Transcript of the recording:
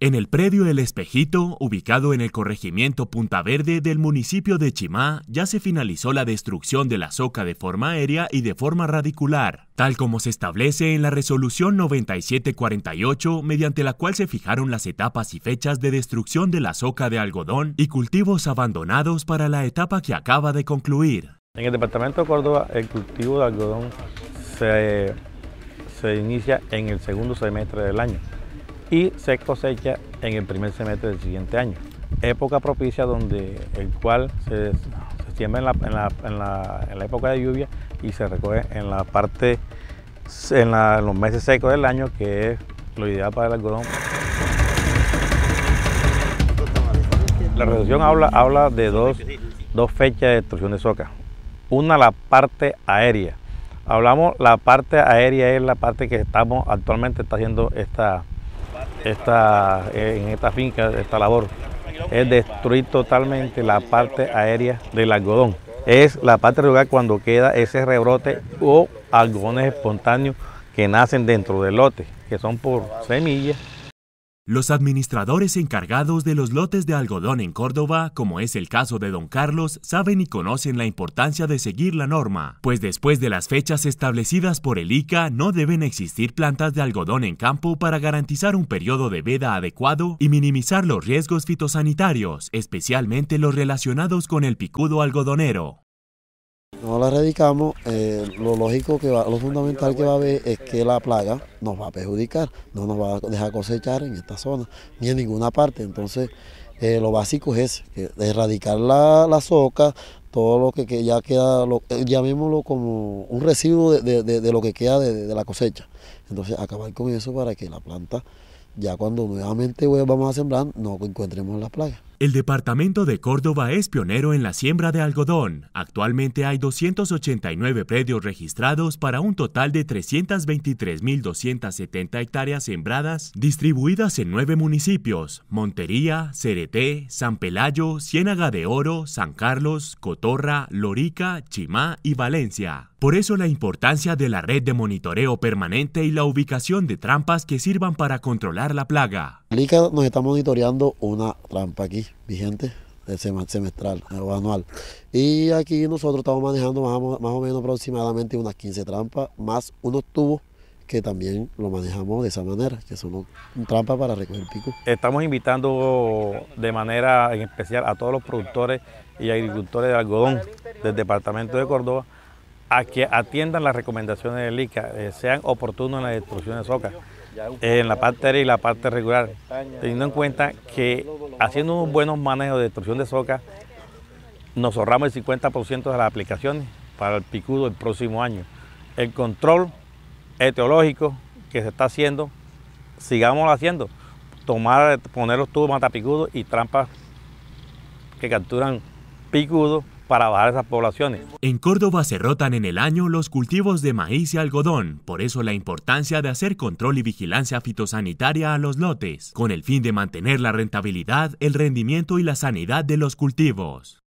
En el predio El Espejito, ubicado en el corregimiento Punta Verde del municipio de Chimá, ya se finalizó la destrucción de la soca de forma aérea y de forma radicular, tal como se establece en la resolución 9748, mediante la cual se fijaron las etapas y fechas de destrucción de la soca de algodón y cultivos abandonados para la etapa que acaba de concluir. En el departamento de Córdoba, el cultivo de algodón se, se inicia en el segundo semestre del año y se cosecha en el primer semestre del siguiente año. Época propicia donde el cual se, siembra en la, época de lluvia y se recoge en la parte, en, los meses secos del año, que es lo ideal para el algodón. La reducción habla, habla de dos, fechas de destrucción de soca. Una, la parte aérea. Hablamos, la parte aérea es la parte que estamos actualmente está haciendo esta, en esta finca, esta labor, es destruir totalmente la parte aérea del algodón. Es la parte lugar cuando queda ese rebrote o algodones espontáneos que nacen dentro del lote, que son por semillas los administradores encargados de los lotes de algodón en Córdoba, como es el caso de don Carlos, saben y conocen la importancia de seguir la norma, pues después de las fechas establecidas por el ICA no deben existir plantas de algodón en campo para garantizar un periodo de veda adecuado y minimizar los riesgos fitosanitarios, especialmente los relacionados con el picudo algodonero. No la erradicamos, eh, lo lógico que va, lo fundamental que va a haber es que la plaga nos va a perjudicar, no nos va a dejar cosechar en esta zona, ni en ninguna parte. Entonces, eh, lo básico es erradicar la, la soca, todo lo que, ya queda, lo, eh, llamémoslo como un residuo de, lo que queda de, la cosecha. Entonces, acabar con eso para que la planta, ya cuando nuevamente vamos a sembrar, no encontremos la plaga. El departamento de Córdoba es pionero en la siembra de algodón. Actualmente hay 289 predios registrados para un total de 323.270 hectáreas sembradas, distribuidas en nueve municipios: Montería, Cereté, San Pelayo, Ciénaga de Oro, San Carlos, Cotorra, Lorica, Chimá y Valencia. Por eso la importancia de la red de monitoreo permanente y la ubicación de trampas que sirvan para controlar la plaga. Lica nos está monitoreando una trampa aquí, vigente, semestral eh, o anual. Y aquí nosotros estamos manejando más, o menos aproximadamente unas 15 trampas, más unos tubos que también lo manejamos de esa manera, que son trampas para recoger pico. Estamos invitando de manera en especial a todos los productores y agricultores de algodón del departamento de Córdoba a que atiendan las recomendaciones de LICA, eh, sean oportunos en la destrucción de soca en la parte aérea y la parte regular, teniendo en cuenta que haciendo unos buenos manejos de destrucción de soca, nos ahorramos el 50% de las aplicaciones para el picudo el próximo año. El control etiológico que se está haciendo, sigámoslo haciendo. Tomar, poner los tubos matapicudos y trampas que capturan picudos para bajar esas poblaciones. En Córdoba se rotan en el año los cultivos de maíz y algodón, por eso la importancia de hacer control y vigilancia fitosanitaria a los lotes, con el fin de mantener la rentabilidad, el rendimiento y la sanidad de los cultivos.